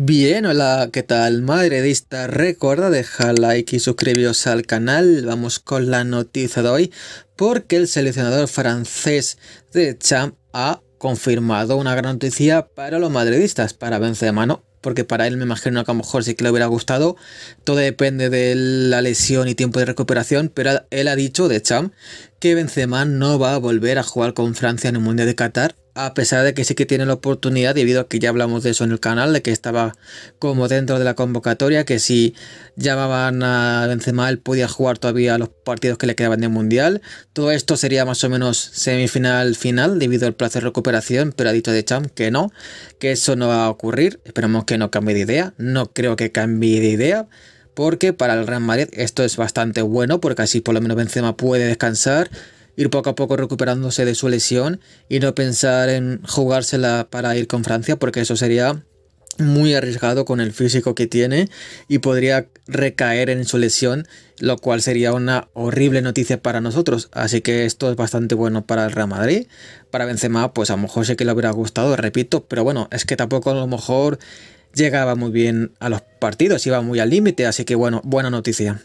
Bien, hola, ¿qué tal madridista? Recuerda dejar like y suscribiros al canal. Vamos con la noticia de hoy, porque el seleccionador francés de Champ ha confirmado una gran noticia para los madridistas, para Benzema porque para él me imagino que a lo mejor sí que le hubiera gustado. Todo depende de la lesión y tiempo de recuperación, pero él ha dicho de Champ que Benzema no va a volver a jugar con Francia en el Mundial de Qatar a pesar de que sí que tiene la oportunidad, debido a que ya hablamos de eso en el canal, de que estaba como dentro de la convocatoria, que si llamaban a Benzema, él podía jugar todavía los partidos que le quedaban de Mundial. Todo esto sería más o menos semifinal final, debido al plazo de recuperación, pero ha dicho de Champ que no, que eso no va a ocurrir. Esperemos que no cambie de idea, no creo que cambie de idea porque para el Real Madrid esto es bastante bueno, porque así por lo menos Benzema puede descansar, ir poco a poco recuperándose de su lesión y no pensar en jugársela para ir con Francia, porque eso sería muy arriesgado con el físico que tiene y podría recaer en su lesión, lo cual sería una horrible noticia para nosotros. Así que esto es bastante bueno para el Real Madrid. Para Benzema, pues a lo mejor sí que le hubiera gustado, repito, pero bueno, es que tampoco a lo mejor llegaba muy bien a los partidos, iba muy al límite, así que bueno, buena noticia.